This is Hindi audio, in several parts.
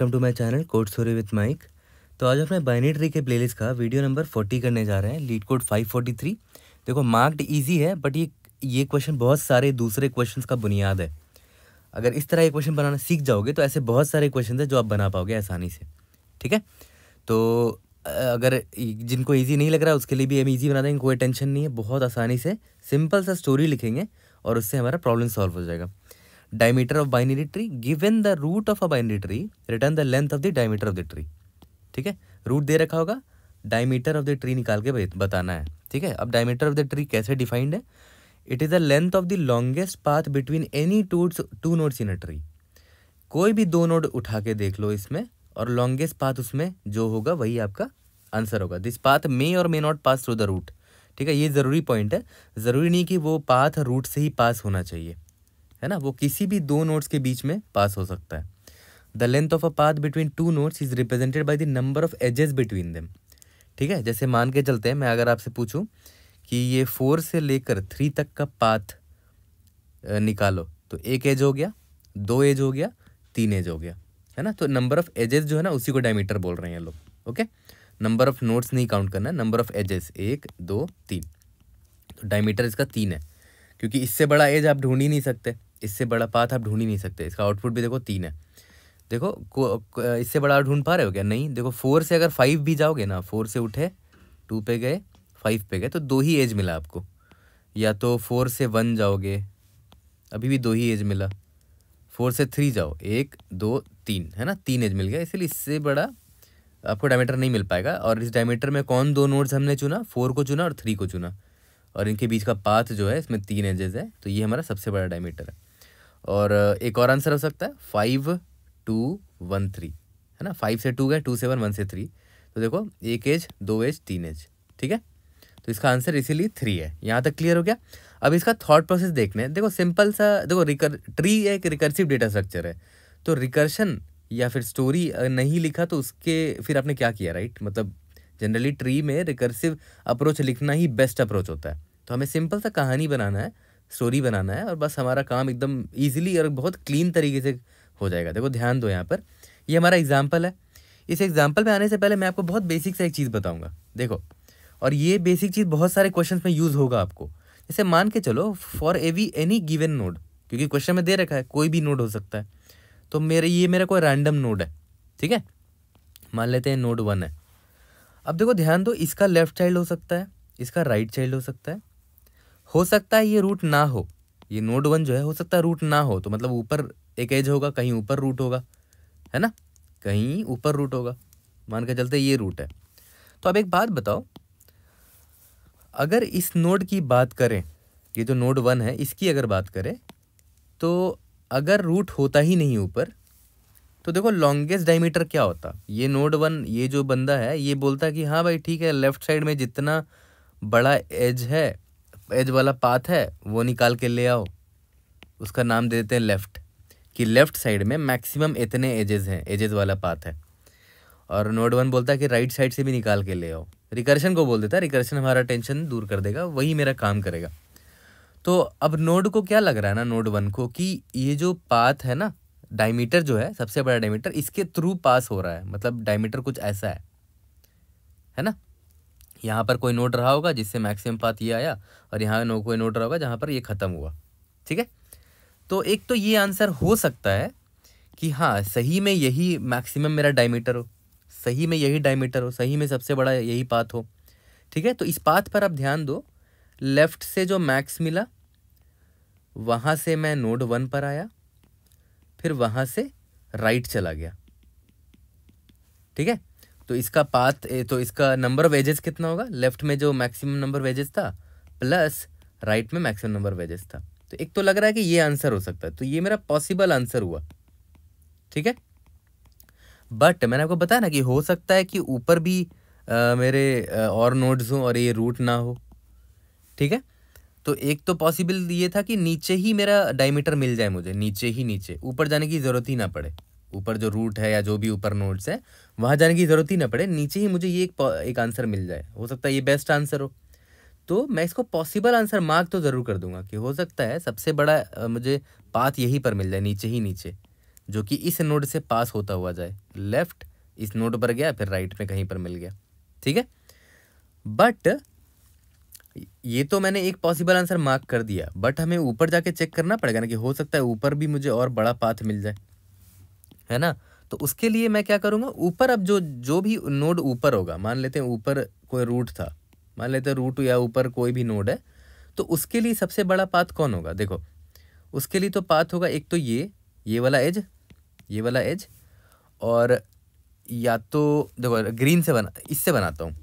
welcome to my channel code story with Mike तो आज अपने बाइनी ट्री के प्लेलिस्ट का वीडियो नंबर फोर्टी करने जा रहे हैं LeetCode five forty three देखो मार्क्ड इजी है बट ये ये क्वेश्चन बहुत सारे दूसरे क्वेश्चन का बुनियाद है अगर इस तरह ये क्वेश्चन बनाना सीख जाओगे तो ऐसे बहुत सारे क्वेश्चन है जो आप बना पाओगे आसानी से ठीक है तो अगर जिनको ईजी नहीं लग रहा है उसके लिए भी हम ईजी बना देंगे कोई टेंशन नहीं है बहुत आसानी से सिंपल सा स्टोरी लिखेंगे और उससे हमारा प्रॉब्लम सॉल्व हो जाएगा diameter of binary tree given the root of a binary tree return the length of the diameter of the tree ठीक है रूट दे रखा होगा डायमीटर ऑफ द ट्री निकाल के बताना है ठीक है अब डायमीटर ऑफ द ट्री कैसे डिफाइंड है it is the length of the longest path between any two two nodes in a tree कोई भी दो नोट उठा के देख लो इसमें और लॉन्गेस्ट पाथ उसमें जो होगा वही आपका आंसर होगा दिस पाथ मे और may not pass through the root ठीक है ये ज़रूरी पॉइंट है ज़रूरी नहीं कि वो पाथ रूट से ही पास होना चाहिए है ना वो किसी भी दो नोट्स के बीच में पास हो सकता है the length of a path between two nodes is represented by the number of edges between them ठीक है जैसे मान के चलते हैं मैं अगर आपसे पूछूँ कि ये फोर से लेकर थ्री तक का पाथ निकालो तो एक एज हो गया दो एज हो गया तीन एज हो गया है ना तो नंबर ऑफ एजेस जो है ना उसी को डायमीटर बोल रहे हैं लोग ओके नंबर ऑफ नोट्स नहीं काउंट करना नंबर ऑफ एजेस एक दो तीन तो डायमीटर इसका तीन है क्योंकि इससे बड़ा एज आप ढूंढ ही नहीं सकते इससे बड़ा पाथ आप ढूंढ ही नहीं सकते इसका आउटपुट भी देखो तीन है देखो इससे बड़ा ढूंढ पा रहे हो क्या नहीं देखो फोर से अगर फाइव भी जाओगे ना फोर से उठे टू पे गए फाइव पे गए तो दो ही एज मिला आपको या तो फोर से वन जाओगे अभी भी दो ही एज मिला फोर से थ्री जाओ एक दो तीन है ना तीन एज मिल गया इसलिए इससे बड़ा आपको डायमीटर नहीं मिल पाएगा और इस डायमीटर में कौन दो नोट्स हमने चुना फोर को चुना और थ्री को चुना और इनके बीच का पाथ जो है इसमें तीन एजेस है तो ये हमारा सबसे बड़ा डायमीटर है और एक और आंसर हो सकता है फाइव टू वन थ्री है ना फाइव से टू गए टू सेवन वन से थ्री तो देखो एक एज दो एज तीन एज ठीक है तो इसका आंसर इसीलिए थ्री है यहाँ तक क्लियर हो गया अब इसका थॉट प्रोसेस देखने देखो सिंपल सा देखो रिकर ट्री एक रिकर्सिव डेटा स्ट्रक्चर है तो रिकर्शन या फिर स्टोरी नहीं लिखा तो उसके फिर आपने क्या किया राइट मतलब जनरली ट्री में रिकर्सिव अप्रोच लिखना ही बेस्ट अप्रोच होता है तो हमें सिंपल सा कहानी बनाना है स्टोरी बनाना है और बस हमारा काम एकदम ईजिली और बहुत क्लीन तरीके से हो जाएगा देखो ध्यान दो यहाँ पर ये हमारा एग्जाम्पल है इस एग्जाम्पल में आने से पहले मैं आपको बहुत बेसिक से एक चीज़ बताऊँगा देखो और ये बेसिक चीज़ बहुत सारे क्वेश्चन में यूज़ होगा आपको जैसे मान के चलो for every any given node क्योंकि क्वेश्चन में दे रखा है कोई भी नोड हो सकता है तो मेरे ये मेरा कोई रैंडम नोड है ठीक है मान लेते हैं नोड वन है अब देखो ध्यान दो इसका लेफ्ट चाइल्ड हो सकता है इसका राइट right चाइल्ड हो सकता है हो सकता है ये रूट ना हो ये नोड वन जो है हो सकता है रूट ना हो तो मतलब ऊपर एक एज होगा कहीं ऊपर रूट होगा है ना कहीं ऊपर रूट होगा मान के चलते ये रूट है तो अब एक बात बताओ अगर इस नोड की बात करें ये जो नोड वन है इसकी अगर बात करें तो अगर रूट होता ही नहीं ऊपर तो देखो लॉन्गेस्ट डायमीटर क्या होता ये नोड वन ये जो बंदा है ये बोलता कि हाँ भाई ठीक है लेफ्ट साइड में जितना बड़ा एज है एज वाला पाथ है वो निकाल के ले आओ उसका नाम दे देते हैं लेफ़्ट कि लेफ़्ट साइड में मैक्सिमम इतने एजेस हैं एजेस वाला पाथ है और नोड वन बोलता है कि राइट साइड से भी निकाल के ले आओ रिकर्शन को बोल देता है रिकर्शन हमारा टेंशन दूर कर देगा वही मेरा काम करेगा तो अब नोड को क्या लग रहा है ना नोड वन को कि ये जो पाथ है ना डायमीटर जो है सबसे बड़ा डायमीटर इसके थ्रू पास हो रहा है मतलब डायमीटर कुछ ऐसा है है ना यहाँ पर कोई नोट रहा होगा जिससे मैक्सिमम पाथ ये आया और यहाँ नो कोई नोट रहा होगा जहाँ पर ये ख़त्म हुआ ठीक है तो एक तो ये आंसर हो सकता है कि हाँ सही में यही मैक्सिमम मेरा डायमीटर हो सही में यही डायमीटर हो सही में सबसे बड़ा यही पाथ हो ठीक है तो इस पाथ पर आप ध्यान दो लेफ़्ट से जो मैक्स मिला वहाँ से मैं नोड वन पर आया फिर वहाँ से राइट चला गया ठीक है तो इसका पाथ तो इसका नंबर ऑफ एजेस कितना होगा लेफ्ट में जो मैक्सिमम नंबर ऑफ एजेस था प्लस राइट में मैक्सिमम नंबर ऑफ एजेस था तो एक तो लग रहा है कि ये आंसर हो सकता है तो ये मेरा पॉसिबल आंसर हुआ ठीक है बट मैंने आपको बताया ना कि हो सकता है कि ऊपर भी आ, मेरे आ, और नोड्स हों और ये रूट ना हो ठीक है तो एक तो पॉसिबल ये था कि नीचे ही मेरा डायमीटर मिल जाए मुझे नीचे ही नीचे ऊपर जाने की ज़रूरत ही ना पड़े ऊपर जो रूट है या जो भी ऊपर नोट्स है वहाँ जाने की ज़रूरत ही ना पड़े नीचे ही मुझे ये एक, एक आंसर मिल जाए हो सकता है ये बेस्ट आंसर हो तो मैं इसको पॉसिबल आंसर मार्क तो ज़रूर कर दूंगा कि हो सकता है सबसे बड़ा मुझे पाथ यहीं पर मिल जाए नीचे ही नीचे जो कि इस नोट से पास होता हुआ जाए लेफ़्ट इस नोड पर गया फिर राइट में कहीं पर मिल गया ठीक है बट ये तो मैंने एक पॉसिबल आंसर मार्क कर दिया बट हमें ऊपर जाके चेक करना पड़ेगा ना कि हो सकता है ऊपर भी मुझे और बड़ा पाथ मिल जाए है ना तो उसके लिए मैं क्या करूँगा ऊपर अब जो जो भी नोड ऊपर होगा मान लेते हैं ऊपर कोई रूट था मान लेते हैं रूट या ऊपर कोई भी नोड है तो उसके लिए सबसे बड़ा पाथ कौन होगा देखो उसके लिए तो पाथ होगा एक तो ये ये वाला एज ये वाला एज और या तो देखो ग्रीन से बना इससे बनाता हूँ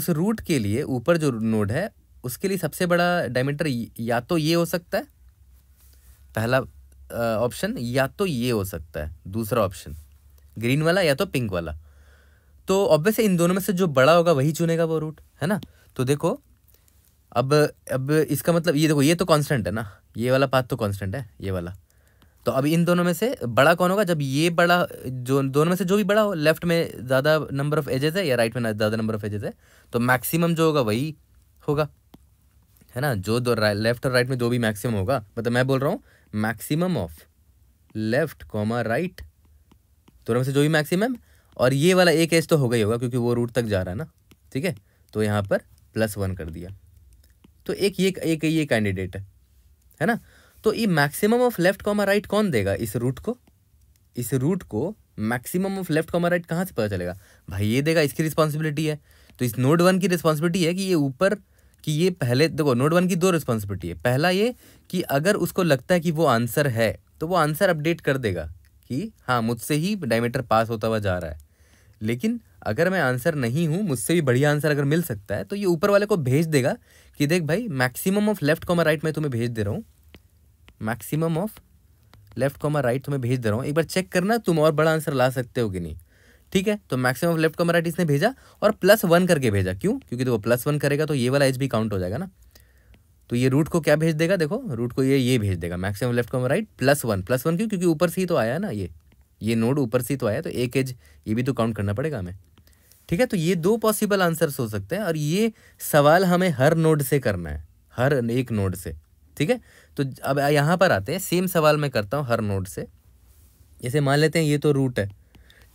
उस रूट के लिए ऊपर जो नोड है उसके लिए सबसे बड़ा डायमीटर या तो ये हो सकता है पहला ऑप्शन या तो ये हो सकता है दूसरा ऑप्शन ग्रीन वाला या तो पिंक वाला तो ऑब्वियस इन दोनों में से जो बड़ा होगा वही चुनेगा वो रूट है ना तो देखो अब अब इसका मतलब ये देखो ये तो कांस्टेंट है ना ये वाला पाथ तो कांस्टेंट है ये वाला तो अब इन दोनों में से बड़ा कौन होगा जब ये बड़ा जो दोनों में से जो भी बड़ा हो लेफ्ट में ज़्यादा नंबर ऑफ एजेस है या राइट में ज़्यादा नंबर ऑफ एजेस है तो मैक्सिमम जो होगा वही होगा है ना जो दो लेफ्ट और राइट में जो भी मैक्सिमम होगा मतलब मैं बोल रहा हूँ maximum of left comma right दोनों में से जो भी मैक्सिमम और ये वाला एक एज तो हो गई होगा क्योंकि वो रूट तक जा रहा है ना ठीक है तो यहाँ पर प्लस वन कर दिया तो एक ये एक ये कैंडिडेट है है ना तो ये maximum of left comma right कौन देगा इस रूट को इस रूट को maximum of left comma right कहाँ से पता चलेगा भाई ये देगा इसकी रिस्पॉन्सिबिलिटी है तो इस नोड वन की रिस्पॉन्सिबिलिटी है कि ये ऊपर कि ये पहले देखो नोट वन की दो रिस्पॉन्सिबिलिटी है पहला ये कि अगर उसको लगता है कि वो आंसर है तो वो आंसर अपडेट कर देगा कि हाँ मुझसे ही डायमीटर पास होता हुआ जा रहा है लेकिन अगर मैं आंसर नहीं हूँ मुझसे भी बढ़िया आंसर अगर मिल सकता है तो ये ऊपर वाले को भेज देगा कि देख भाई maximum of left comma right मैं तुम्हें भेज दे रहा हूँ maximum of left comma right तुम्हें भेज दे रहा हूँ एक बार चेक करना तुम और बड़ा आंसर ला सकते हो कि नहीं ठीक है तो मैक्सिमम ऑफ लेफ्ट कॉमर इसने भेजा और प्लस वन करके भेजा क्यों क्योंकि देखो तो प्लस वन करेगा तो ये वाला एज भी काउंट हो जाएगा ना तो ये रूट को क्या भेज देगा देखो रूट को ये ये भेज देगा maximum left comma right plus one plus one क्यों क्योंकि ऊपर से ही तो आया ना ये ये नोड ऊपर से ही तो आया तो एक एज ये भी तो काउंट करना पड़ेगा हमें ठीक है तो ये दो पॉसिबल आंसर्स हो सकते हैं और ये सवाल हमें हर नोड से करना है हर एक नोड से ठीक है तो अब यहाँ पर आते हैं सेम सवाल मैं करता हूँ हर नोड से जैसे मान लेते हैं ये तो रूट है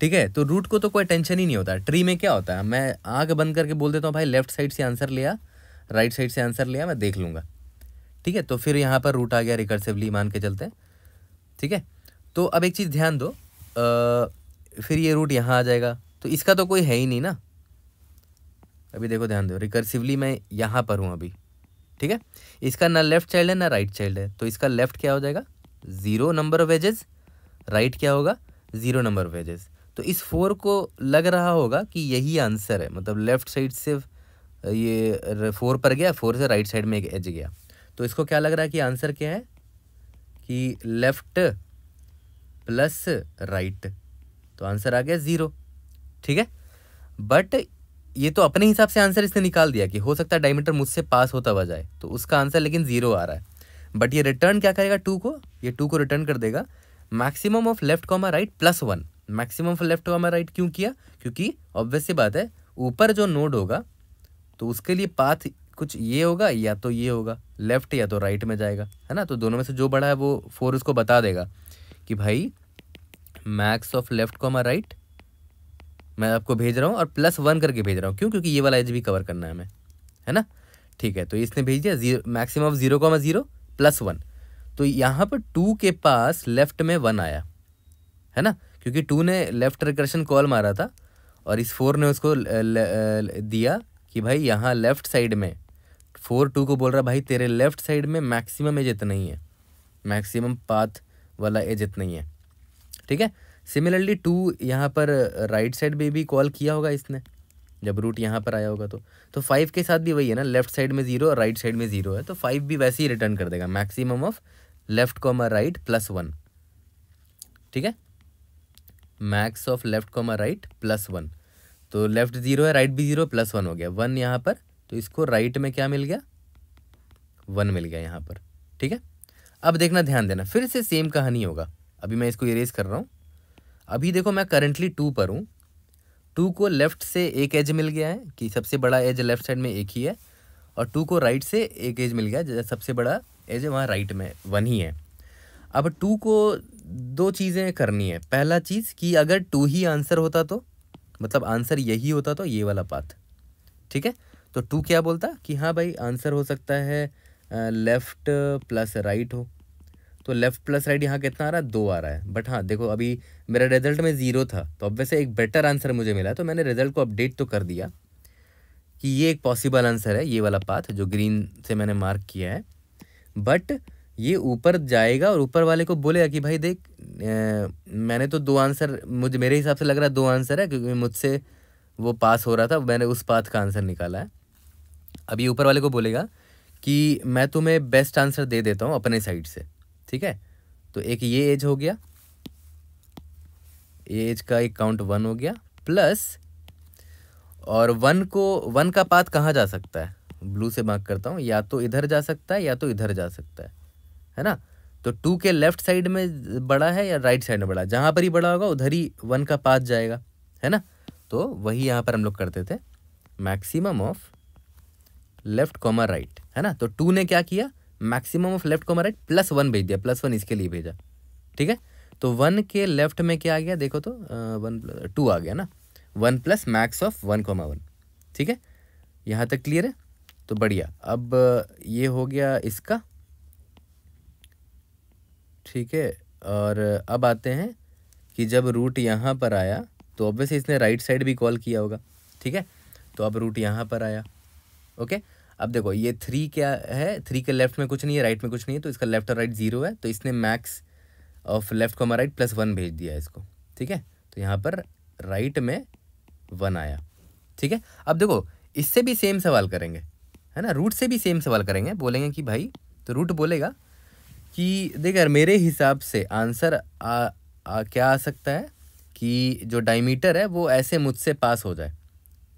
ठीक है तो रूट को तो कोई टेंशन ही नहीं होता ट्री में क्या होता है मैं आँख बंद करके बोल देता हूँ भाई लेफ्ट साइड से आंसर लिया राइट साइड से आंसर लिया मैं देख लूँगा ठीक है तो फिर यहाँ पर रूट आ गया रिकर्सिवली मान के चलते ठीक है तो अब एक चीज़ ध्यान दो आ, फिर ये रूट यहाँ आ जाएगा तो इसका तो कोई है ही नहीं ना अभी देखो ध्यान दो रिकर्सिवली मैं यहाँ पर हूँ अभी ठीक है इसका ना लेफ्ट चाइल्ड है ना राइट चाइल्ड है तो इसका लेफ्ट क्या हो जाएगा zero number of edges right क्या होगा ज़ीरो नंबर ऑफ वेजेस तो इस फोर को लग रहा होगा कि यही आंसर है मतलब लेफ़्ट साइड से ये फोर पर गया फोर से राइट साइड में एक एज गया तो इसको क्या लग रहा है कि आंसर क्या है कि लेफ़्ट प्लस राइट तो आंसर आ गया ज़ीरो ठीक है बट ये तो अपने हिसाब से आंसर इसने निकाल दिया कि हो सकता है डायमीटर मुझसे पास होता हुआ जाए तो उसका आंसर लेकिन ज़ीरो आ रहा है बट ये रिटर्न क्या करेगा टू को ये टू को रिटर्न कर देगा maximum of left comma right plus one maximum left हुआ मैं राइट क्यों किया क्योंकि ऑब्वियस सी बात है ऊपर जो नोड होगा तो उसके लिए पाथ कुछ ये होगा या तो ये होगा लेफ्ट या तो राइट में जाएगा है ना तो दोनों में से जो बड़ा है वो फोर उसको बता देगा कि भाई मैक्स ऑफ लेफ्ट को हमारा राइट मैं आपको भेज रहा हूँ और प्लस वन करके भेज रहा हूँ क्यों क्योंकि ये वाला एज भी कवर करना है हमें है ना ठीक है तो इसने भेज दिया जीरो मैक्सिमम ऑफ जीरो को जीरो प्लस वन तो यहाँ पर टू के पास लेफ्ट में वन आया है ना क्योंकि टू ने लेफ्ट रिकर्शन कॉल मारा था और इस फोर ने उसको ल, ल, ल, दिया कि भाई यहाँ लेफ्ट साइड में फोर टू को बोल रहा भाई तेरे लेफ्ट साइड में मैक्सिमम एज इतना ही है मैक्सिमम पाथ वाला एज इतना ही है ठीक है सिमिलरली टू यहाँ पर राइट साइड में भी कॉल किया होगा इसने जब रूट यहाँ पर आया होगा तो तो फाइव के साथ भी वही है ना लेफ्ट साइड में ज़ीरो और राइट साइड में ज़ीरो है तो फाइव भी वैसे ही रिटर्न कर देगा maximum of left comma right plus one ठीक है max of left comma right plus one तो लेफ्ट ज़ीरो है राइट भी ज़ीरो प्लस वन हो गया वन यहाँ पर तो इसको राइट में क्या मिल गया वन मिल गया यहाँ पर ठीक है अब देखना ध्यान देना फिर से सेम कहानी होगा अभी मैं इसको इरेज कर रहा हूँ अभी देखो मैं करेंटली टू पर हूँ टू को लेफ़्ट से एक एज मिल गया है कि सबसे बड़ा एज लेफ़्ट साइड में एक ही है और टू को राइट से एक एज मिल गया सबसे बड़ा एज वहाँ राइट में वन ही है अब टू को दो चीज़ें करनी है पहला चीज़ कि अगर टू ही आंसर होता तो मतलब आंसर यही होता तो ये वाला पाथ ठीक है तो टू क्या बोलता कि हाँ भाई आंसर हो सकता है लेफ़्ट प्लस राइट हो तो लेफ़्ट प्लस राइट यहाँ कितना आ रहा है दो आ रहा है बट हाँ देखो अभी मेरा रिजल्ट में ज़ीरो था तो अब वैसे एक बेटर आंसर मुझे मिला तो मैंने रिजल्ट को अपडेट तो कर दिया कि ये एक पॉसिबल आंसर है ये वाला पाथ जो ग्रीन से मैंने मार्क किया है बट ये ऊपर जाएगा और ऊपर वाले को बोलेगा कि भाई देख ए, मैंने तो दो आंसर मुझे मेरे हिसाब से लग रहा है दो आंसर है क्योंकि मुझसे वो पास हो रहा था मैंने उस पाथ का आंसर निकाला है अब ये ऊपर वाले को बोलेगा कि मैं तुम्हें बेस्ट आंसर दे देता हूँ अपने साइड से ठीक है तो एक ये एज हो गया ये एज का एक काउंट वन हो गया प्लस और वन को वन का पाथ कहाँ जा सकता है ब्लू से मार्क करता हूँ या तो इधर जा सकता है या तो इधर जा सकता है है ना तो टू के लेफ्ट साइड में बड़ा है या राइट साइड में बड़ा जहाँ पर ही बड़ा होगा उधर ही वन का पास जाएगा है ना तो वही यहाँ पर हम लोग करते थे maximum of left comma right है ना तो टू ने क्या किया maximum of left comma right plus one भेज दिया प्लस वन इसके लिए भेजा ठीक है तो वन के लेफ्ट में क्या आ गया देखो तो वन टू आ गया ना one plus max of one comma one ठीक है यहाँ तक क्लियर है तो बढ़िया अब ये हो गया इसका ठीक है और अब आते हैं कि जब रूट यहाँ पर आया तो ऑब्वियसली इसने राइट साइड भी कॉल किया होगा ठीक है तो अब रूट यहाँ पर आया ओके अब देखो ये थ्री क्या है थ्री के लेफ्ट में कुछ नहीं है राइट में कुछ नहीं है तो इसका लेफ्ट और राइट ज़ीरो है तो इसने मैक्स ऑफ लेफ्ट को राइट प्लस वन भेज दिया इसको ठीक है तो यहाँ पर राइट में वन आया ठीक है अब देखो इससे भी सेम सवाल करेंगे है ना रूट से भी सेम सवाल करेंगे बोलेंगे कि भाई तो रूट बोलेगा कि देख यार मेरे हिसाब से आंसर आ, आ, क्या आ सकता है कि जो डायमीटर है वो ऐसे मुझसे पास हो जाए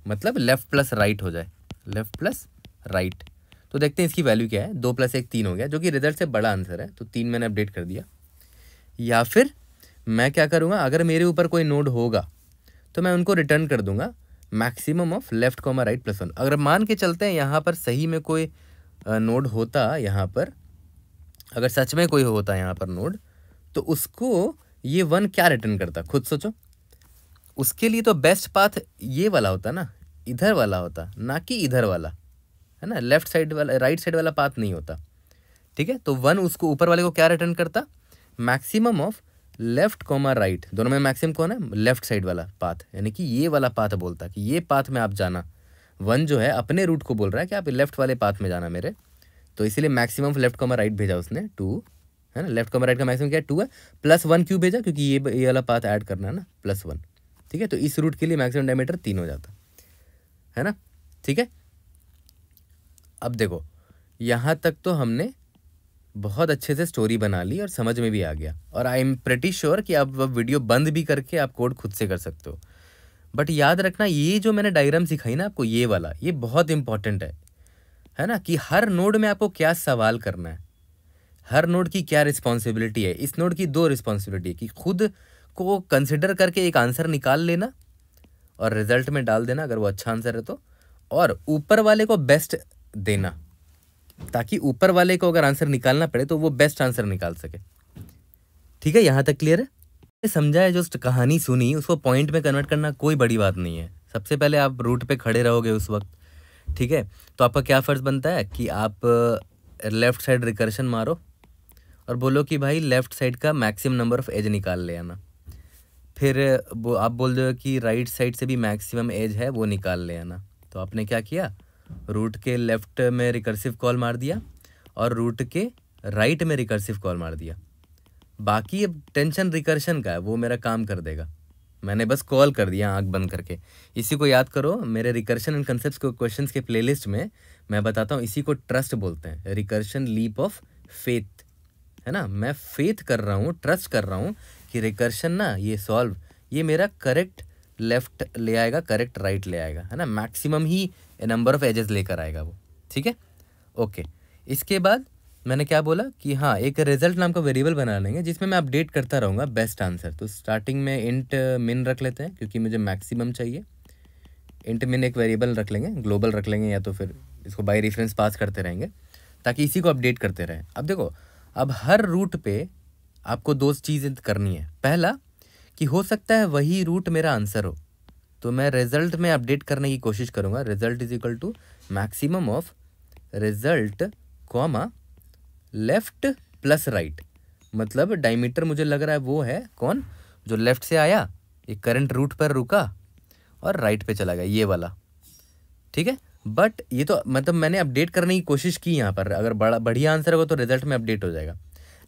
मतलब लेफ़्ट प्लस राइट हो जाए लेफ़्ट प्लस राइट तो देखते हैं इसकी वैल्यू क्या है दो प्लस एक तीन हो गया जो कि रिजल्ट से बड़ा आंसर है तो तीन मैंने अपडेट कर दिया या फिर मैं क्या करूँगा अगर मेरे ऊपर कोई नोड होगा तो मैं उनको रिटर्न कर दूंगा maximum of left comma right plus one अगर मान के चलते हैं यहाँ पर सही में कोई नोड होता यहाँ पर अगर सच में कोई होता है यहाँ पर नोड तो उसको ये वन क्या रिटर्न करता खुद सोचो उसके लिए तो बेस्ट पाथ ये वाला होता ना इधर वाला होता ना कि इधर वाला है ना लेफ्ट साइड वाला राइट साइड वाला पाथ नहीं होता ठीक है तो वन उसको ऊपर वाले को क्या रिटर्न करता maximum of left comma right दोनों में मैक्सिमम कौन है लेफ्ट साइड वाला पाथ यानी कि ये वाला पाथ बोलता कि ये पाथ में आप जाना वन जो है अपने रूट को बोल रहा है कि आप लेफ्ट वाले पाथ में जाना मेरे तो इसीलिए मैक्सिमम लेफ्ट कॉमर राइट भेजा उसने टू है ना लेफ्ट कॉमर राइट का मैक्सिमम क्या टू है प्लस वन क्यों भेजा क्योंकि ये ये वाला पाथ ऐड करना है ना प्लस वन ठीक है तो इस रूट के लिए मैक्सिमम डायमीटर तीन हो जाता है ना ठीक है अब देखो यहाँ तक तो हमने बहुत अच्छे से स्टोरी बना ली और समझ में भी आ गया और आई एम प्रटी श्योर कि आप अब वीडियो बंद भी करके आप कोड खुद से कर सकते हो बट याद रखना ये जो मैंने डायग्राम सिखाई ना आपको ये वाला ये बहुत इंपॉर्टेंट है है ना कि हर नोड में आपको क्या सवाल करना है हर नोड की क्या रिस्पॉन्सिबिलिटी है इस नोड की दो रिस्पॉन्सिबिलिटी है कि खुद को कंसिडर करके एक आंसर निकाल लेना और रिजल्ट में डाल देना अगर वो अच्छा आंसर है तो और ऊपर वाले को बेस्ट देना ताकि ऊपर वाले को अगर आंसर निकालना पड़े तो वो बेस्ट आंसर निकाल सके ठीक है यहाँ तक क्लियर है समझा है जो कहानी सुनी उसको पॉइंट में कन्वर्ट करना कोई बड़ी बात नहीं है सबसे पहले आप रूट पे खड़े रहोगे उस वक्त ठीक है तो आपका क्या फ़र्ज़ बनता है कि आप लेफ़्ट साइड रिकर्शन मारो और बोलो कि भाई लेफ़्ट साइड का मैक्सिमम नंबर ऑफ़ एज निकाल ले आना फिर वो आप बोल दो कि राइट साइड से भी मैक्सिमम एज है वो निकाल ले आना तो आपने क्या किया रूट के लेफ़्ट में रिकर्सिव कॉल मार दिया और रूट के राइट में रिकर्सिव कॉल मार दिया बाकी अब टेंशन रिकर्शन का है वो मेरा काम कर देगा मैंने बस कॉल कर दिया आँख बंद करके इसी को याद करो मेरे रिकर्शन एंड कंसेप्ट के क्वेश्चन के प्लेलिस्ट में मैं बताता हूँ इसी को ट्रस्ट बोलते हैं रिकर्शन लीप ऑफ फेथ है ना मैं फेथ कर रहा हूँ ट्रस्ट कर रहा हूँ कि रिकर्शन ना ये सॉल्व ये मेरा करेक्ट लेफ्ट ले आएगा करेक्ट राइट ले आएगा है ना मैक्सिमम ही नंबर ऑफ एजेस लेकर आएगा वो ठीक है ओके इसके बाद मैंने क्या बोला कि हाँ एक रिजल्ट नाम का वेरिएबल बना लेंगे जिसमें मैं अपडेट करता रहूँगा बेस्ट आंसर तो स्टार्टिंग में इंट मिन रख लेते हैं क्योंकि मुझे मैक्सिमम चाहिए इंट मिन एक वेरिएबल रख लेंगे ग्लोबल रख लेंगे या तो फिर इसको बाई रेफरेंस पास करते रहेंगे ताकि इसी को अपडेट करते रहें अब देखो अब हर रूट पर आपको दो चीज़ें करनी है पहला कि हो सकता है वही रूट मेरा आंसर हो तो मैं रिजल्ट में अपडेट करने की कोशिश करूँगा result is equal to maximum of result comma left plus right मतलब डायमीटर मुझे लग रहा है वो है कौन जो लेफ्ट से आया ये करंट रूट पर रुका और राइट पे चला गया ये वाला ठीक है बट ये तो मतलब मैंने अपडेट करने की कोशिश की यहाँ पर अगर बड़ा बढ़िया आंसर होगा तो रिजल्ट में अपडेट हो जाएगा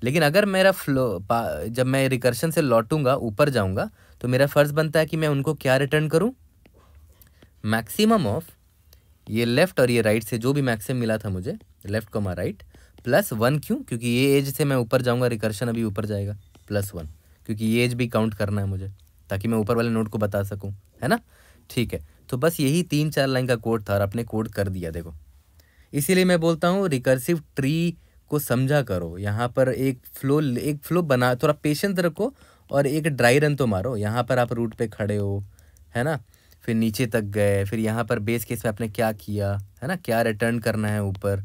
लेकिन अगर मेरा फ्लो जब मैं रिकर्शन से लौटूंगा ऊपर जाऊंगा तो मेरा फ़र्ज़ बनता है कि मैं उनको क्या रिटर्न करूँ मैक्सिमम ऑफ ये लेफ़्ट और ये राइट से जो भी मैक्सिमम मिला था मुझे left comma right plus one क्यों क्योंकि ये एज से मैं ऊपर जाऊँगा रिकर्शन अभी ऊपर जाएगा प्लस वन क्योंकि ये एज भी काउंट करना है मुझे ताकि मैं ऊपर वाले नोट को बता सकूँ है ना ठीक है तो बस यही तीन चार लाइन का कोड था और आपने कोड कर दिया देखो इसीलिए मैं बोलता हूँ रिकर्सिव ट्री को समझा करो यहाँ पर एक फ्लो एक फ्लो बना थोड़ा पेशेंस रखो और एक ड्राई रन तो मारो यहाँ पर आप रूट पे खड़े हो है ना फिर नीचे तक गए फिर यहाँ पर बेस केस में आपने क्या किया है ना क्या रिटर्न करना है ऊपर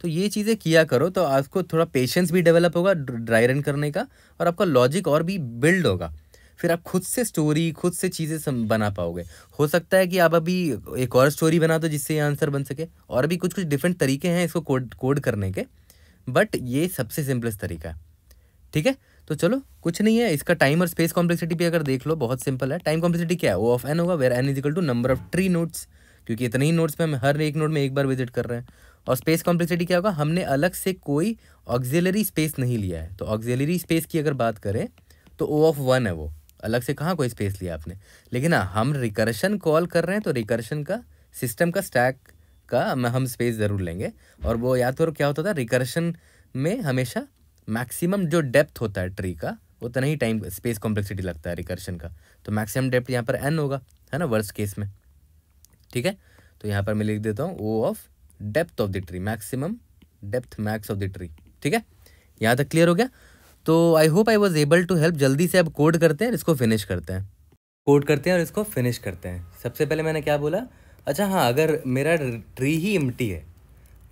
तो ये चीज़ें किया करो तो आपको थोड़ा पेशेंस भी डेवलप होगा ड्राई रन करने का और आपका लॉजिक और भी बिल्ड होगा फिर आप खुद से स्टोरी खुद से चीज़ें बना पाओगे हो सकता है कि आप अभी एक और स्टोरी बना दो जिससे ये आंसर बन सके और भी कुछ कुछ डिफरेंट तरीके हैं इसको कोड कोड करने के बट ये सबसे सिंपलेस्ट तरीका है ठीक है तो चलो कुछ नहीं है इसका टाइम और स्पेस कॉम्प्लेक्सिटी भी अगर देख लो बहुत सिंपल है टाइम कॉम्प्लेक्सिटी क्या है वो ऑफ एन होगा where n is equal to number of tree nodes क्योंकि इतने ही नोट्स में हम हर एक नोट में एक बार विजिट कर रहे हैं और स्पेस कॉम्प्लेक्सिटी क्या होगा हमने अलग से कोई ऑक्जिलरी स्पेस नहीं लिया है तो ऑक्जिलरी स्पेस की अगर बात करें तो ओ ऑफ वन है वो अलग से कहाँ कोई स्पेस लिया आपने लेकिन हाँ हम रिकर्शन कॉल कर रहे हैं तो रिकर्शन का सिस्टम का स्टैक का हम स्पेस ज़रूर लेंगे और वो याद करो तो क्या होता था रिकर्शन में हमेशा मैक्सिमम जो डेप्थ होता है ट्री का उतना ही टाइम स्पेस कॉम्प्लेक्सिटी लगता है रिकर्शन का तो मैक्सिमम डेप्थ यहाँ पर एन होगा है ना वर्स्ट केस में ठीक है तो यहाँ पर मैं लिख देता हूँ O of depth of the tree maximum depth max of the tree ठीक है यहाँ तक क्लियर हो गया तो I hope I was able to help जल्दी से अब कोड करते हैं इसको फिनिश करते हैं कोड करते हैं और इसको फिनिश करते हैं सबसे पहले मैंने क्या बोला अच्छा हाँ अगर मेरा ट्री ही इमटी है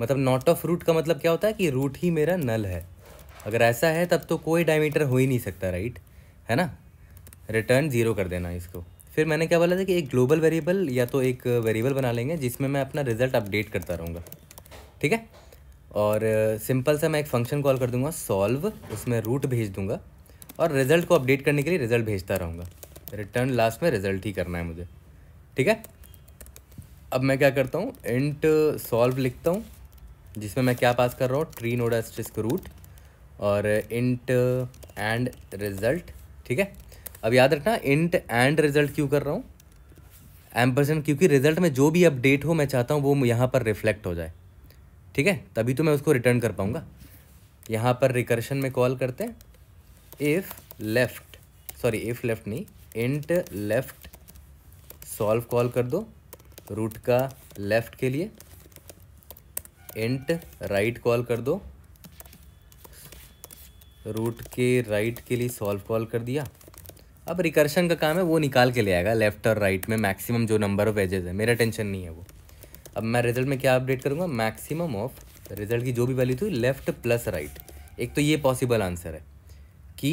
मतलब नॉट ऑफ रूट का मतलब क्या होता है कि रूट ही मेरा नल है अगर ऐसा है तब तो कोई डायमीटर हो ही नहीं सकता राइट है ना रिटर्न ज़ीरो कर देना इसको फिर मैंने क्या बोला था कि एक ग्लोबल वेरिएबल या तो एक वेरिएबल बना लेंगे जिसमें मैं अपना रिजल्ट अपडेट करता रहूँगा ठीक है और सिंपल सा मैं एक फंक्शन कॉल कर दूंगा सॉल्व उसमें रूट भेज दूंगा और रिज़ल्ट को अपडेट करने के लिए रिज़ल्ट भेजता रहूँगा रिटर्न लास्ट में रिज़ल्ट ही करना है मुझे ठीक है अब मैं क्या करता हूँ इंट सॉल्व लिखता हूँ जिसमें मैं क्या पास कर रहा हूँ ट्री नोडा स्ट्रिस्क रूट और इंट एंड रिज़ल्ट ठीक है अब याद रखना इंट एंड रिजल्ट क्यों कर रहा हूँ परसेंट क्योंकि रिजल्ट में जो भी अपडेट हो मैं चाहता हूँ वो यहाँ पर रिफ्लेक्ट हो जाए ठीक है तभी तो मैं उसको रिटर्न कर पाऊँगा यहाँ पर रिकर्शन में कॉल करते हैं if left sorry if left नहीं इंट लेफ़्ट सॉल्व कॉल कर दो रूट का लेफ़्ट के लिए इंट राइट कॉल कर दो रूट के राइट के लिए सॉल्व कॉल कर दिया अब रिकर्शन का काम है वो निकाल के ले आएगा लेफ्ट और राइट में मैक्सिमम जो नंबर ऑफ एजेस है मेरा टेंशन नहीं है वो अब मैं रिजल्ट में क्या अपडेट करूँगा मैक्सिमम ऑफ रिजल्ट की जो भी वैल्यू थी लेफ्ट प्लस राइट एक तो ये पॉसिबल आंसर है कि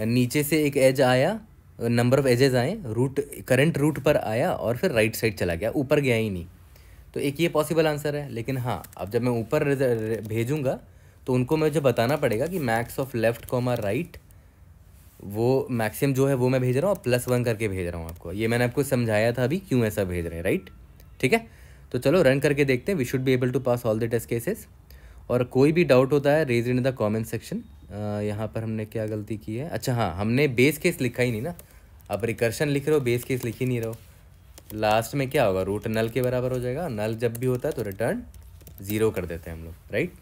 नीचे से एक एज आया नंबर ऑफ एजेस आए रूट करंट रूट पर आया और फिर राइट साइड चला गया ऊपर गया ही नहीं तो एक ये पॉसिबल आंसर है लेकिन हाँ अब जब मैं ऊपर भेजूँगा तो उनको मुझे बताना पड़ेगा कि max of left comma right वो मैक्सिमम जो है वो मैं भेज रहा हूँ और प्लस वन करके भेज रहा हूँ आपको ये मैंने आपको समझाया था अभी क्यों ऐसा भेज रहे हैं राइट ठीक है तो चलो रन करके देखते हैं we should be able to pass all the test cases और कोई भी डाउट होता है raise in the comment section यहाँ पर हमने क्या गलती की है अच्छा हाँ हमने बेस केस लिखा ही नहीं ना अब रिकर्शन लिख रहे हो बेस केस लिख ही नहीं रहो लास्ट में क्या होगा रूट नल के बराबर हो जाएगा नल जब भी होता है तो रिटर्न ज़ीरो कर देते हैं हम लोग राइट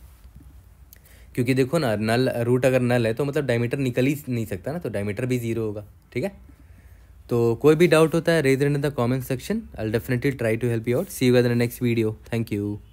क्योंकि देखो ना नल रूट अगर नल है तो मतलब डायमीटर निकल ही नहीं सकता ना तो डायमीटर भी ज़ीरो होगा ठीक है तो कोई भी डाउट होता है raise in the comment section I definitely try to help you out see you in next video thank you